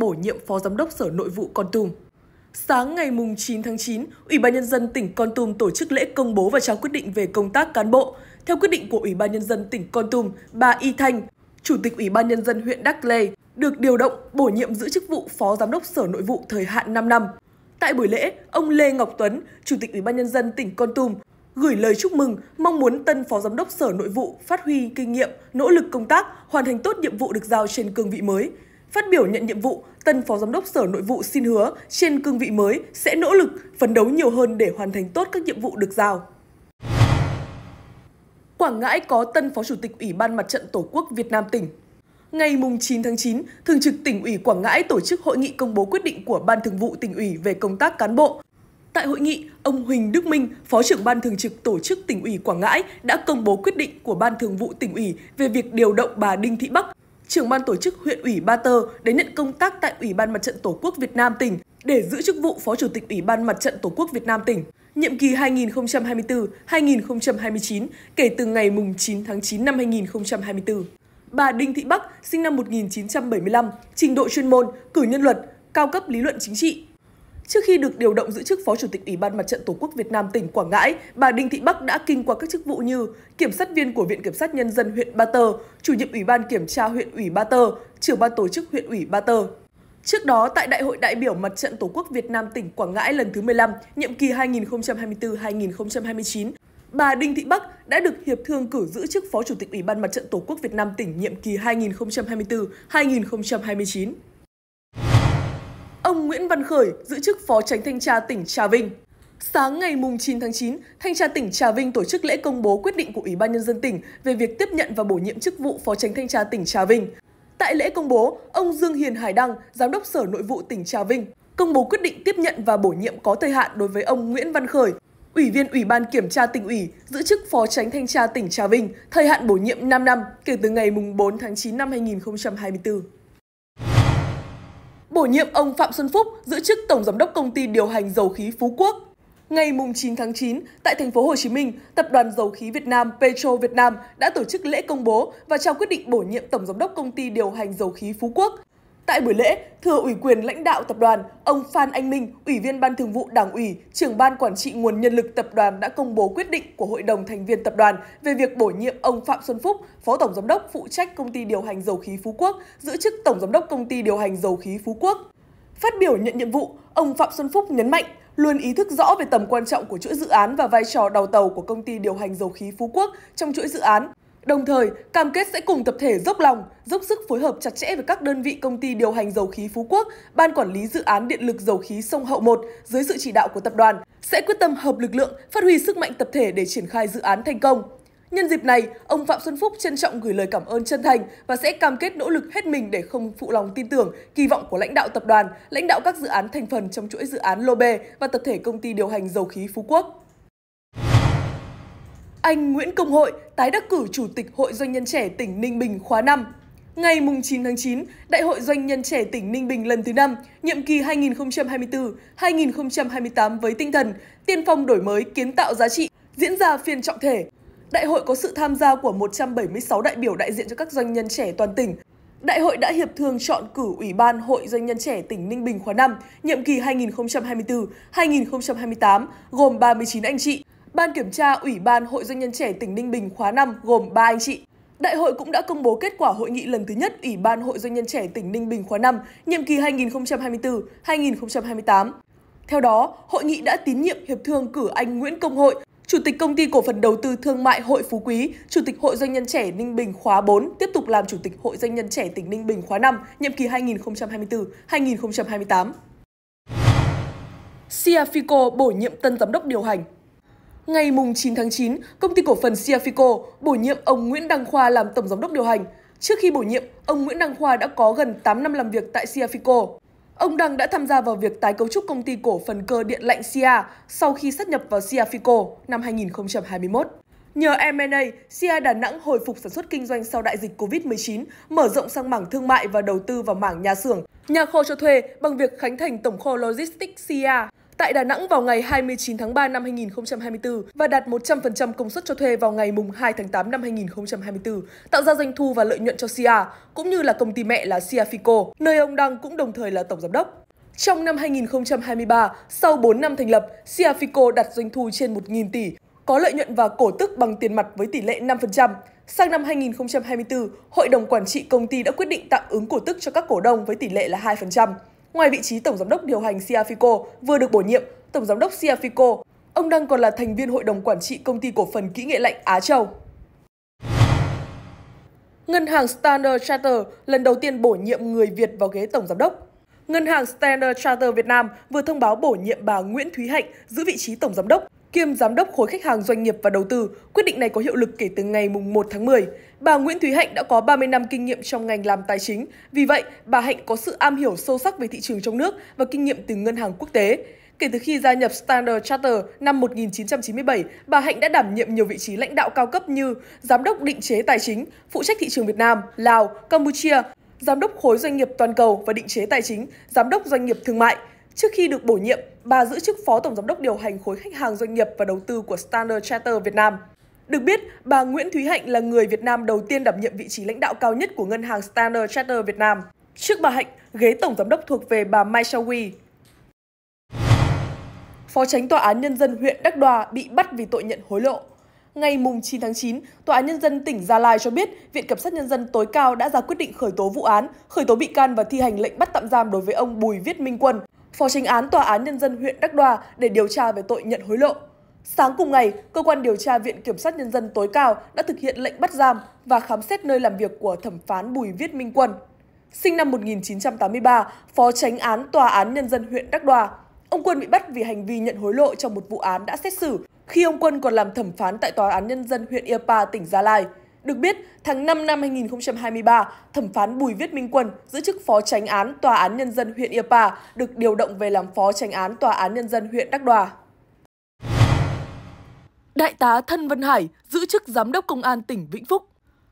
bổ nhiệm Phó Giám đốc Sở Nội vụ Con Tum. Sáng ngày 9 tháng 9, Ủy ban Nhân dân tỉnh Con Tum tổ chức lễ công bố và trao quyết định về công tác cán bộ. Theo quyết định của Ủy ban Nhân dân tỉnh Con Tum, bà Y Thanh, Chủ tịch Ủy ban Nhân dân huyện Đắc Lê, được điều động bổ nhiệm giữ chức vụ Phó Giám đốc Sở Nội vụ thời hạn 5 năm. Tại buổi lễ, ông Lê Ngọc Tuấn, Chủ tịch Ủy ban Nhân dân tỉnh Con Tum, gửi lời chúc mừng, mong muốn tân Phó Giám đốc Sở Nội vụ phát huy kinh nghiệm, nỗ lực công tác, hoàn thành tốt nhiệm vụ được giao trên cương vị mới. Phát biểu nhận nhiệm vụ, tân Phó Giám đốc Sở Nội vụ xin hứa trên cương vị mới sẽ nỗ lực, phấn đấu nhiều hơn để hoàn thành tốt các nhiệm vụ được giao. Quảng Ngãi có tân Phó Chủ tịch Ủy ban Mặt trận Tổ quốc Việt Nam tỉnh. Ngày 9 tháng 9, Thường trực tỉnh ủy Quảng Ngãi tổ chức hội nghị công bố quyết định của Ban Thường vụ tỉnh ủy về công tác cán bộ. Tại hội nghị, ông Huỳnh Đức Minh, Phó trưởng Ban Thường trực Tổ chức tỉnh ủy Quảng Ngãi đã công bố quyết định của Ban Thường vụ tỉnh ủy về việc điều động bà Đinh Thị Bắc, trưởng ban tổ chức huyện ủy Ba Tơ đến nhận công tác tại Ủy ban Mặt trận Tổ quốc Việt Nam tỉnh để giữ chức vụ Phó Chủ tịch Ủy ban Mặt trận Tổ quốc Việt Nam tỉnh. Nhiệm kỳ 2024-2029 kể từ ngày 9 tháng 9 năm 2024. Bà Đinh Thị Bắc, sinh năm 1975, trình độ chuyên môn, cử nhân luật, cao cấp lý luận chính trị, Trước khi được điều động giữ chức Phó Chủ tịch Ủy ban Mặt trận Tổ quốc Việt Nam tỉnh Quảng Ngãi, bà Đinh Thị Bắc đã kinh qua các chức vụ như Kiểm sát viên của Viện Kiểm sát Nhân dân huyện Ba Tơ, Chủ nhiệm Ủy ban Kiểm tra huyện ủy Ba Tơ, Trưởng ban tổ chức huyện ủy Ba Tơ. Trước đó, tại Đại hội đại biểu Mặt trận Tổ quốc Việt Nam tỉnh Quảng Ngãi lần thứ 15, nhiệm kỳ 2024-2029, bà Đinh Thị Bắc đã được hiệp thương cử giữ chức Phó Chủ tịch Ủy ban Mặt trận Tổ quốc Việt Nam tỉnh nhiệm kỳ 2024-2029 ông Nguyễn Văn Khởi giữ chức Phó Tránh Thanh tra tỉnh Trà Vinh. Sáng ngày 9 tháng 9, Thanh tra tỉnh Trà Vinh tổ chức lễ công bố quyết định của Ủy ban Nhân dân tỉnh về việc tiếp nhận và bổ nhiệm chức vụ Phó Tránh Thanh tra tỉnh Trà Vinh. Tại lễ công bố, ông Dương Hiền Hải Đăng, Giám đốc Sở Nội vụ tỉnh Trà Vinh, công bố quyết định tiếp nhận và bổ nhiệm có thời hạn đối với ông Nguyễn Văn Khởi, Ủy viên Ủy ban Kiểm tra tỉnh ủy, giữ chức Phó Tránh Thanh tra tỉnh Trà Vinh, thời hạn bổ nhiệm 5 năm kể từ ngày 4 tháng 9 năm 2024 bổ nhiệm ông Phạm Xuân Phúc giữ chức Tổng Giám đốc Công ty Điều hành Dầu khí Phú Quốc. Ngày 9 tháng 9, tại thành phố Hồ Chí Minh, Tập đoàn Dầu khí Việt Nam Petro Việt Nam đã tổ chức lễ công bố và trao quyết định bổ nhiệm Tổng Giám đốc Công ty Điều hành Dầu khí Phú Quốc Tại buổi lễ, thừa ủy quyền lãnh đạo tập đoàn, ông Phan Anh Minh, Ủy viên Ban Thường vụ Đảng ủy, trưởng Ban Quản trị Nguồn Nhân lực Tập đoàn đã công bố quyết định của Hội đồng thành viên tập đoàn về việc bổ nhiệm ông Phạm Xuân Phúc, Phó Tổng Giám đốc phụ trách Công ty Điều hành Dầu khí Phú Quốc, giữ chức Tổng Giám đốc Công ty Điều hành Dầu khí Phú Quốc. Phát biểu nhận nhiệm vụ, ông Phạm Xuân Phúc nhấn mạnh luôn ý thức rõ về tầm quan trọng của chuỗi dự án và vai trò đầu tàu của công ty điều hành dầu khí Phú Quốc trong chuỗi dự án, Đồng thời, cam kết sẽ cùng tập thể dốc lòng, dốc sức phối hợp chặt chẽ với các đơn vị công ty điều hành dầu khí Phú Quốc, Ban Quản lý Dự án Điện lực Dầu khí Sông Hậu 1 dưới sự chỉ đạo của tập đoàn, sẽ quyết tâm hợp lực lượng, phát huy sức mạnh tập thể để triển khai dự án thành công. Nhân dịp này, ông Phạm Xuân Phúc trân trọng gửi lời cảm ơn chân thành và sẽ cam kết nỗ lực hết mình để không phụ lòng tin tưởng, kỳ vọng của lãnh đạo tập đoàn, lãnh đạo các dự án thành phần trong chuỗi dự án Lô Bê và tập thể công ty điều hành dầu khí Phú Quốc. Anh Nguyễn Công Hội tái đắc cử Chủ tịch Hội Doanh nhân trẻ tỉnh Ninh Bình khóa 5. Ngày 9 tháng 9, Đại hội Doanh nhân trẻ tỉnh Ninh Bình lần thứ 5, nhiệm kỳ 2024-2028 với tinh thần tiên phong đổi mới kiến tạo giá trị, diễn ra phiên trọng thể. Đại hội có sự tham gia của 176 đại biểu đại diện cho các doanh nhân trẻ toàn tỉnh. Đại hội đã hiệp thương chọn cử Ủy ban Hội Doanh nhân trẻ tỉnh Ninh Bình khóa 5, nhiệm kỳ 2024-2028, gồm 39 anh chị, Ban kiểm tra Ủy ban Hội Doanh nhân trẻ tỉnh Ninh Bình khóa 5 gồm 3 anh chị. Đại hội cũng đã công bố kết quả hội nghị lần thứ nhất Ủy ban Hội Doanh nhân trẻ tỉnh Ninh Bình khóa 5, nhiệm kỳ 2024-2028. Theo đó, hội nghị đã tín nhiệm hiệp thương cử anh Nguyễn Công Hội, Chủ tịch Công ty Cổ phần Đầu tư Thương mại Hội Phú Quý, Chủ tịch Hội Doanh nhân trẻ Ninh Bình khóa 4 tiếp tục làm Chủ tịch Hội Doanh nhân trẻ tỉnh Ninh Bình khóa 5, nhiệm kỳ 2024-2028. Siafico bổ nhiệm tân giám đốc điều hành Ngày 9 tháng 9, công ty cổ phần Siafico bổ nhiệm ông Nguyễn Đăng Khoa làm tổng giám đốc điều hành. Trước khi bổ nhiệm, ông Nguyễn Đăng Khoa đã có gần 8 năm làm việc tại Siafico. Ông Đăng đã tham gia vào việc tái cấu trúc công ty cổ phần cơ điện lạnh Sia sau khi sát nhập vào Siafico năm 2021. Nhờ M&A, Sia Đà Nẵng hồi phục sản xuất kinh doanh sau đại dịch COVID-19, mở rộng sang mảng thương mại và đầu tư vào mảng nhà xưởng, nhà kho cho thuê bằng việc khánh thành tổng kho Logistics Sia tại Đà Nẵng vào ngày 29 tháng 3 năm 2024 và đạt 100% công suất cho thuê vào ngày mùng 2 tháng 8 năm 2024, tạo ra doanh thu và lợi nhuận cho Cia cũng như là công ty mẹ là SIA nơi ông đang cũng đồng thời là tổng giám đốc. Trong năm 2023, sau 4 năm thành lập, SIA Fico đạt doanh thu trên 1.000 tỷ, có lợi nhuận và cổ tức bằng tiền mặt với tỷ lệ 5%. Sang năm 2024, Hội đồng Quản trị công ty đã quyết định tạm ứng cổ tức cho các cổ đông với tỷ lệ là 2%. Ngoài vị trí Tổng Giám đốc điều hành Siafico vừa được bổ nhiệm, Tổng Giám đốc Siafico, ông đang còn là thành viên Hội đồng Quản trị Công ty Cổ phần Kỹ nghệ lạnh Á Châu. Ngân hàng Standard Charter lần đầu tiên bổ nhiệm người Việt vào ghế Tổng Giám đốc. Ngân hàng Standard Charter Việt Nam vừa thông báo bổ nhiệm bà Nguyễn Thúy Hạnh giữ vị trí Tổng Giám đốc kiêm Giám đốc khối khách hàng doanh nghiệp và đầu tư. Quyết định này có hiệu lực kể từ ngày 1 tháng 10. Bà Nguyễn Thúy Hạnh đã có 30 năm kinh nghiệm trong ngành làm tài chính. Vì vậy, bà Hạnh có sự am hiểu sâu sắc về thị trường trong nước và kinh nghiệm từ ngân hàng quốc tế. Kể từ khi gia nhập Standard Charter năm 1997, bà Hạnh đã đảm nhiệm nhiều vị trí lãnh đạo cao cấp như Giám đốc định chế tài chính, phụ trách thị trường Việt Nam, Lào, Campuchia, Giám đốc khối doanh nghiệp toàn cầu và định chế tài chính, Giám đốc doanh nghiệp thương mại. Trước khi được bổ nhiệm, bà giữ chức Phó Tổng Giám đốc điều hành khối khách hàng doanh nghiệp và đầu tư của Standard Chartered Việt Nam. Được biết, bà Nguyễn Thúy Hạnh là người Việt Nam đầu tiên đảm nhiệm vị trí lãnh đạo cao nhất của ngân hàng Standard Chartered Việt Nam. Trước bà Hạnh, ghế Tổng Giám đốc thuộc về bà Mai Huy. Phó tránh Tòa án Nhân dân huyện Đắc Đoa bị bắt vì tội nhận hối lộ. Ngày 9 tháng 9, Tòa án Nhân dân tỉnh Gia Lai cho biết Viện Kiểm sát Nhân dân tối cao đã ra quyết định khởi tố vụ án, khởi tố bị can và thi hành lệnh bắt tạm giam đối với ông Bùi Viết Minh Quân, phó tranh án Tòa án Nhân dân huyện Đắc Đoa để điều tra về tội nhận hối lộ. Sáng cùng ngày, Cơ quan điều tra Viện Kiểm sát Nhân dân tối cao đã thực hiện lệnh bắt giam và khám xét nơi làm việc của thẩm phán Bùi Viết Minh Quân. Sinh năm 1983, Phó tránh án Tòa án Nhân dân huyện Đắc Đoa, ông Quân bị bắt vì hành vi nhận hối lộ trong một vụ án đã xét xử khi ông Quân còn làm thẩm phán tại Tòa án Nhân dân huyện Iapa, tỉnh Gia Lai. Được biết, tháng 5 năm 2023, thẩm phán Bùi Viết Minh Quân giữ chức phó tránh án Tòa án Nhân dân huyện Iapa được điều động về làm phó tránh án Tòa án Nhân dân huyện Đắk Đoa Đại tá Thân Văn Hải giữ chức Giám đốc Công an tỉnh Vĩnh Phúc.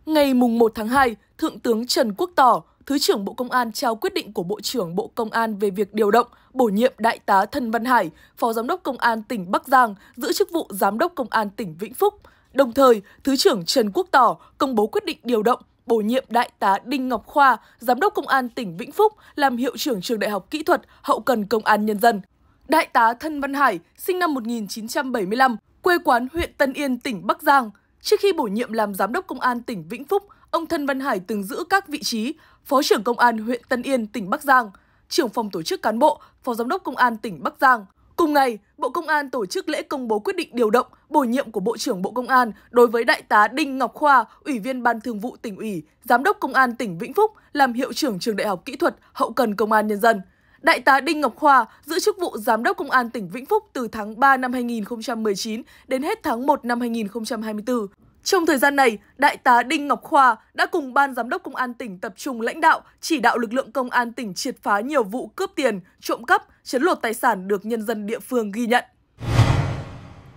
Ngày 1 tháng 2, Thượng tướng Trần Quốc Tỏ, Thứ trưởng Bộ Công an trao quyết định của Bộ trưởng Bộ Công an về việc điều động, bổ nhiệm Đại tá Thân Văn Hải, Phó Giám đốc Công an tỉnh Bắc Giang giữ chức vụ Giám đốc Công an tỉnh Vĩnh Phúc – Đồng thời, Thứ trưởng Trần Quốc Tỏ công bố quyết định điều động bổ nhiệm Đại tá Đinh Ngọc Khoa, Giám đốc Công an tỉnh Vĩnh Phúc, làm Hiệu trưởng Trường Đại học Kỹ thuật Hậu cần Công an Nhân dân. Đại tá Thân Văn Hải, sinh năm 1975, quê quán huyện Tân Yên, tỉnh Bắc Giang. Trước khi bổ nhiệm làm Giám đốc Công an tỉnh Vĩnh Phúc, ông Thân Văn Hải từng giữ các vị trí Phó trưởng Công an huyện Tân Yên, tỉnh Bắc Giang, trưởng phòng tổ chức cán bộ, Phó Giám đốc Công an tỉnh Bắc Giang, Cùng ngày, Bộ Công an tổ chức lễ công bố quyết định điều động, bổ nhiệm của Bộ trưởng Bộ Công an đối với Đại tá Đinh Ngọc Khoa, Ủy viên Ban Thường vụ tỉnh ủy, Giám đốc Công an tỉnh Vĩnh Phúc làm hiệu trưởng trường Đại học Kỹ thuật Hậu cần Công an Nhân dân. Đại tá Đinh Ngọc Khoa giữ chức vụ Giám đốc Công an tỉnh Vĩnh Phúc từ tháng 3 năm 2019 đến hết tháng 1 năm 2024. Trong thời gian này, Đại tá Đinh Ngọc Khoa đã cùng Ban Giám đốc Công an tỉnh tập trung lãnh đạo, chỉ đạo lực lượng công an tỉnh triệt phá nhiều vụ cướp tiền, trộm cắp, chấn lột tài sản được nhân dân địa phương ghi nhận.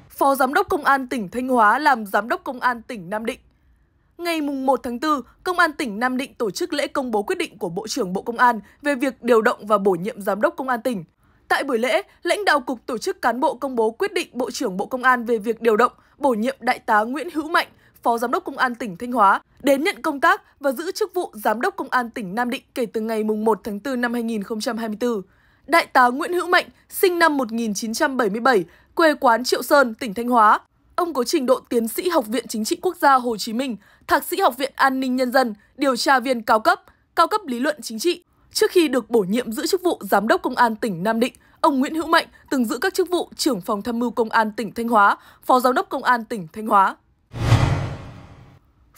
Phó Giám đốc Công an tỉnh Thanh Hóa làm Giám đốc Công an tỉnh Nam Định. Ngày 1 tháng 4, Công an tỉnh Nam Định tổ chức lễ công bố quyết định của Bộ trưởng Bộ Công an về việc điều động và bổ nhiệm Giám đốc Công an tỉnh. Tại buổi lễ, lãnh đạo Cục Tổ chức Cán bộ công bố quyết định Bộ trưởng Bộ Công an về việc điều động, bổ nhiệm Đại tá Nguyễn Hữu Mạnh Phó Giám đốc Công an tỉnh Thanh Hóa, đến nhận công tác và giữ chức vụ Giám đốc Công an tỉnh Nam Định kể từ ngày 1 tháng 4 năm 2024. Đại tá Nguyễn Hữu Mạnh, sinh năm 1977, quê quán Triệu Sơn, tỉnh Thanh Hóa. Ông có trình độ tiến sĩ Học viện Chính trị Quốc gia Hồ Chí Minh, thạc sĩ Học viện An ninh Nhân dân, điều tra viên cao cấp, cao cấp lý luận chính trị. Trước khi được bổ nhiệm giữ chức vụ Giám đốc Công an tỉnh Nam Định, ông Nguyễn Hữu Mạnh từng giữ các chức vụ trưởng phòng tham mưu Công an tỉnh Thanh Hóa, Phó Giám đốc Công an tỉnh Thanh Hóa.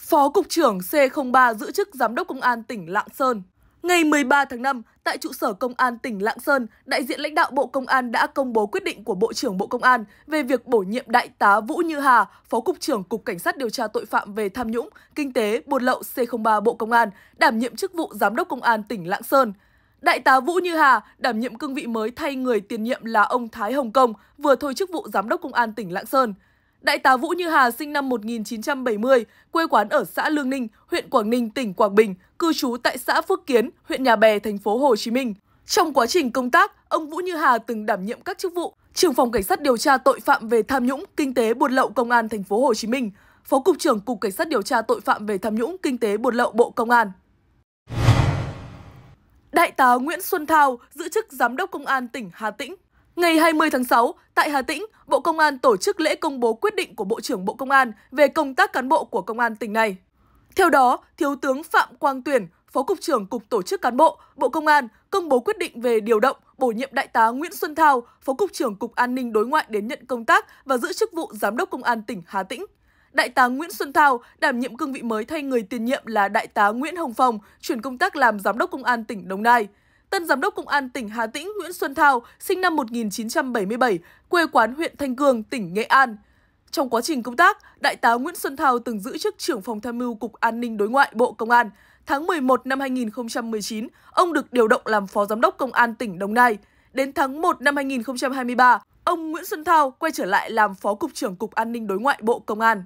Phó Cục trưởng C03 giữ chức Giám đốc Công an tỉnh Lạng Sơn. Ngày 13 tháng 5, tại trụ sở Công an tỉnh Lạng Sơn, đại diện lãnh đạo Bộ Công an đã công bố quyết định của Bộ trưởng Bộ Công an về việc bổ nhiệm Đại tá Vũ Như Hà, Phó Cục trưởng Cục Cảnh sát điều tra tội phạm về tham nhũng, kinh tế, buôn lậu C03 Bộ Công an, đảm nhiệm chức vụ Giám đốc Công an tỉnh Lạng Sơn. Đại tá Vũ Như Hà đảm nhiệm cương vị mới thay người tiền nhiệm là ông Thái Hồng Công, vừa thôi chức vụ Giám đốc Công an tỉnh Lạng Sơn. Đại tá Vũ Như Hà sinh năm 1970, quê quán ở xã Lương Ninh, huyện Quảng Ninh, tỉnh Quảng Bình, cư trú tại xã Phước Kiến, huyện Nhà Bè, thành phố Hồ Chí Minh. Trong quá trình công tác, ông Vũ Như Hà từng đảm nhiệm các chức vụ trưởng phòng cảnh sát điều tra tội phạm về tham nhũng, kinh tế buôn lậu công an thành phố Hồ Chí Minh, phó cục trưởng cục cảnh sát điều tra tội phạm về tham nhũng, kinh tế buôn lậu Bộ Công an. Đại tá Nguyễn Xuân Thao giữ chức giám đốc công an tỉnh Hà Tĩnh Ngày 20 tháng 6, tại Hà Tĩnh, Bộ Công an tổ chức lễ công bố quyết định của Bộ trưởng Bộ Công an về công tác cán bộ của Công an tỉnh này. Theo đó, Thiếu tướng Phạm Quang Tuyển, Phó Cục trưởng Cục Tổ chức Cán bộ, Bộ Công an công bố quyết định về điều động, bổ nhiệm Đại tá Nguyễn Xuân Thao, Phó Cục trưởng Cục An ninh Đối ngoại đến nhận công tác và giữ chức vụ Giám đốc Công an tỉnh Hà Tĩnh. Đại tá Nguyễn Xuân Thao đảm nhiệm cương vị mới thay người tiền nhiệm là Đại tá Nguyễn Hồng Phong, chuyển công tác làm Giám đốc Công an tỉnh Đồng Nai. Tân Giám đốc Công an tỉnh Hà Tĩnh Nguyễn Xuân Thao, sinh năm 1977, quê quán huyện Thanh Cường, tỉnh Nghệ An. Trong quá trình công tác, Đại tá Nguyễn Xuân Thao từng giữ chức trưởng phòng tham mưu Cục An ninh Đối ngoại Bộ Công an. Tháng 11 năm 2019, ông được điều động làm Phó Giám đốc Công an tỉnh Đồng Nai. Đến tháng 1 năm 2023, ông Nguyễn Xuân Thao quay trở lại làm Phó Cục trưởng Cục An ninh Đối ngoại Bộ Công an.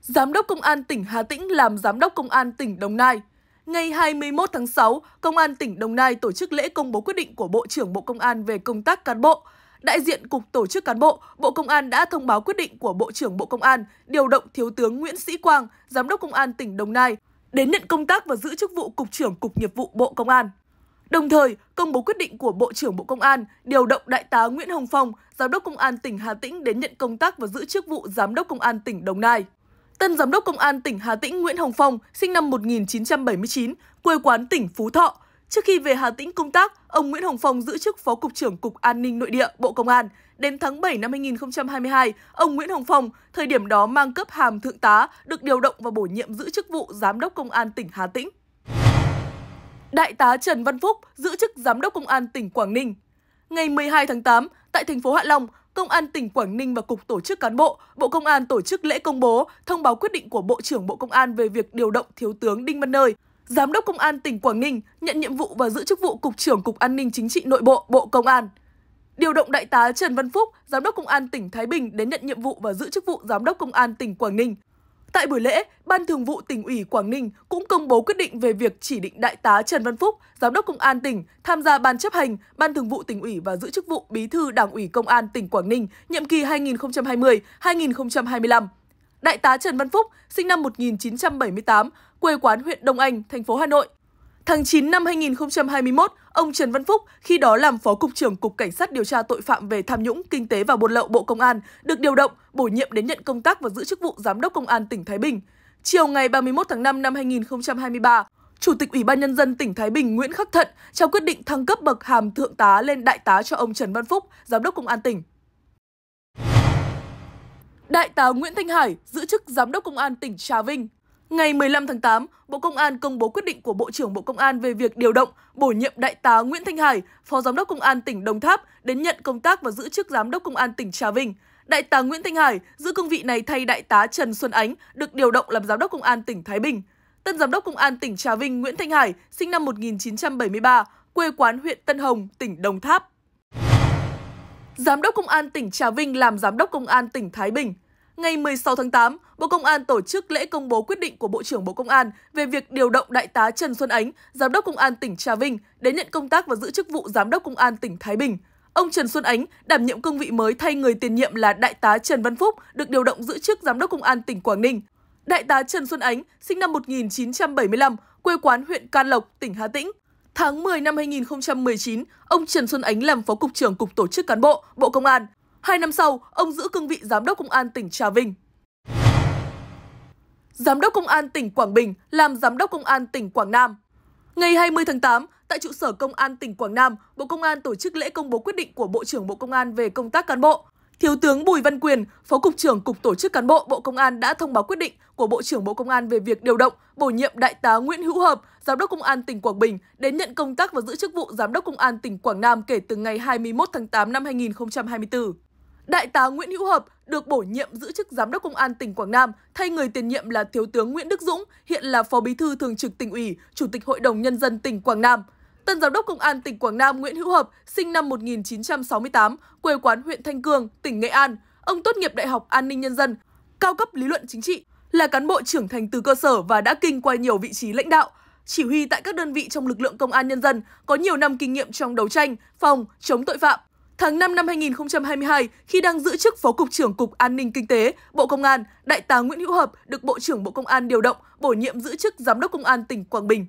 Giám đốc Công an tỉnh Hà Tĩnh làm Giám đốc Công an tỉnh Đồng Nai. Ngày 21 tháng 6, Công an tỉnh Đồng Nai tổ chức lễ công bố quyết định của Bộ trưởng Bộ Công an về công tác cán bộ. Đại diện Cục Tổ chức Cán bộ, Bộ Công an đã thông báo quyết định của Bộ trưởng Bộ Công an điều động Thiếu tướng Nguyễn Sĩ Quang, Giám đốc Công an tỉnh Đồng Nai, đến nhận công tác và giữ chức vụ Cục trưởng Cục Nghiệp vụ Bộ Công an. Đồng thời, công bố quyết định của Bộ trưởng Bộ Công an điều động Đại tá Nguyễn Hồng Phong, Giám đốc Công an tỉnh Hà Tĩnh đến nhận công tác và giữ chức vụ Giám đốc Công an tỉnh Đồng Nai. Tân Giám đốc Công an tỉnh Hà Tĩnh Nguyễn Hồng Phong, sinh năm 1979, quê quán tỉnh Phú Thọ. Trước khi về Hà Tĩnh công tác, ông Nguyễn Hồng Phong giữ chức Phó Cục trưởng Cục An ninh Nội địa Bộ Công an. Đến tháng 7 năm 2022, ông Nguyễn Hồng Phong, thời điểm đó mang cấp hàm Thượng tá, được điều động và bổ nhiệm giữ chức vụ Giám đốc Công an tỉnh Hà Tĩnh. Đại tá Trần Văn Phúc giữ chức Giám đốc Công an tỉnh Quảng Ninh. Ngày 12 tháng 8, tại thành phố Hạ Long, Công an tỉnh Quảng Ninh và Cục Tổ chức Cán bộ, Bộ Công an tổ chức lễ công bố thông báo quyết định của Bộ trưởng Bộ Công an về việc điều động Thiếu tướng Đinh Văn Nơi, Giám đốc Công an tỉnh Quảng Ninh, nhận nhiệm vụ và giữ chức vụ Cục trưởng Cục An ninh Chính trị Nội bộ, Bộ Công an. Điều động Đại tá Trần Văn Phúc, Giám đốc Công an tỉnh Thái Bình đến nhận nhiệm vụ và giữ chức vụ Giám đốc Công an tỉnh Quảng Ninh. Tại buổi lễ, Ban Thường vụ tỉnh ủy Quảng Ninh cũng công bố quyết định về việc chỉ định Đại tá Trần Văn Phúc, Giám đốc Công an tỉnh, tham gia Ban chấp hành, Ban Thường vụ tỉnh ủy và giữ chức vụ Bí thư Đảng ủy Công an tỉnh Quảng Ninh nhiệm kỳ 2020-2025. Đại tá Trần Văn Phúc, sinh năm 1978, quê quán huyện Đông Anh, thành phố Hà Nội. Tháng 9 năm 2021, Ông Trần Văn Phúc, khi đó làm Phó Cục trưởng Cục Cảnh sát điều tra tội phạm về tham nhũng, kinh tế và buôn lậu Bộ Công an, được điều động, bổ nhiệm đến nhận công tác và giữ chức vụ Giám đốc Công an tỉnh Thái Bình. Chiều ngày 31 tháng 5 năm 2023, Chủ tịch Ủy ban Nhân dân tỉnh Thái Bình Nguyễn Khắc Thận trao quyết định thăng cấp bậc hàm thượng tá lên đại tá cho ông Trần Văn Phúc, Giám đốc Công an tỉnh. Đại tá Nguyễn Thanh Hải giữ chức Giám đốc Công an tỉnh Trà Vinh. Ngày 15 tháng 8, Bộ Công an công bố quyết định của Bộ trưởng Bộ Công an về việc điều động, bổ nhiệm Đại tá Nguyễn Thanh Hải, Phó Giám đốc Công an tỉnh Đồng Tháp đến nhận công tác và giữ chức Giám đốc Công an tỉnh Trà Vinh. Đại tá Nguyễn Thanh Hải giữ cương vị này thay Đại tá Trần Xuân Ánh được điều động làm Giám đốc Công an tỉnh Thái Bình. Tân Giám đốc Công an tỉnh Trà Vinh Nguyễn Thanh Hải, sinh năm 1973, quê quán huyện Tân Hồng, tỉnh Đồng Tháp. Giám đốc Công an tỉnh Trà Vinh làm Giám đốc Công an tỉnh Thái Bình. Ngày 16 tháng 8, Bộ Công an tổ chức lễ công bố quyết định của Bộ trưởng Bộ Công an về việc điều động Đại tá Trần Xuân Ánh, Giám đốc Công an tỉnh Trà Vinh, đến nhận công tác và giữ chức vụ Giám đốc Công an tỉnh Thái Bình. Ông Trần Xuân Ánh đảm nhiệm cương vị mới thay người tiền nhiệm là Đại tá Trần Văn Phúc, được điều động giữ chức Giám đốc Công an tỉnh Quảng Ninh. Đại tá Trần Xuân Ánh, sinh năm 1975, quê quán huyện Can Lộc, tỉnh Hà Tĩnh. Tháng 10 năm 2019, ông Trần Xuân Ánh làm Phó Cục trưởng Cục Tổ chức Cán bộ, Bộ Công an. Hai năm sau, ông giữ cương vị Giám đốc Công an tỉnh Trà Vinh. Giám đốc Công an tỉnh Quảng Bình làm Giám đốc Công an tỉnh Quảng Nam. Ngày 20 tháng 8, tại trụ sở Công an tỉnh Quảng Nam, Bộ Công an tổ chức lễ công bố quyết định của Bộ trưởng Bộ Công an về công tác cán bộ. Thiếu tướng Bùi Văn Quyền, Phó Cục trưởng Cục Tổ chức Cán bộ Bộ Công an đã thông báo quyết định của Bộ trưởng Bộ Công an về việc điều động, bổ nhiệm Đại tá Nguyễn Hữu Hợp, Giám đốc Công an tỉnh Quảng Bình đến nhận công tác và giữ chức vụ Giám đốc Công an tỉnh Quảng Nam kể từ ngày 21 tháng 8 năm 2024. Đại tá Nguyễn Hữu Hợp được bổ nhiệm giữ chức Giám đốc Công an tỉnh Quảng Nam, thay người tiền nhiệm là Thiếu tướng Nguyễn Đức Dũng, hiện là Phó Bí thư Thường trực tỉnh ủy, Chủ tịch Hội đồng Nhân dân tỉnh Quảng Nam. Tân Giám đốc Công an tỉnh Quảng Nam Nguyễn Hữu Hợp, sinh năm 1968, quê quán huyện Thanh Cương, tỉnh Nghệ An. Ông tốt nghiệp Đại học An ninh Nhân dân, cao cấp lý luận chính trị, là cán bộ trưởng thành từ cơ sở và đã kinh qua nhiều vị trí lãnh đạo, chỉ huy tại các đơn vị trong lực lượng công an nhân dân, có nhiều năm kinh nghiệm trong đấu tranh, phòng, chống tội phạm, Tháng 5 năm 2022, khi đang giữ chức Phó Cục trưởng Cục An ninh Kinh tế, Bộ Công an, Đại tá Nguyễn Hữu Hợp được Bộ trưởng Bộ Công an điều động, bổ nhiệm giữ chức Giám đốc Công an tỉnh Quảng Bình.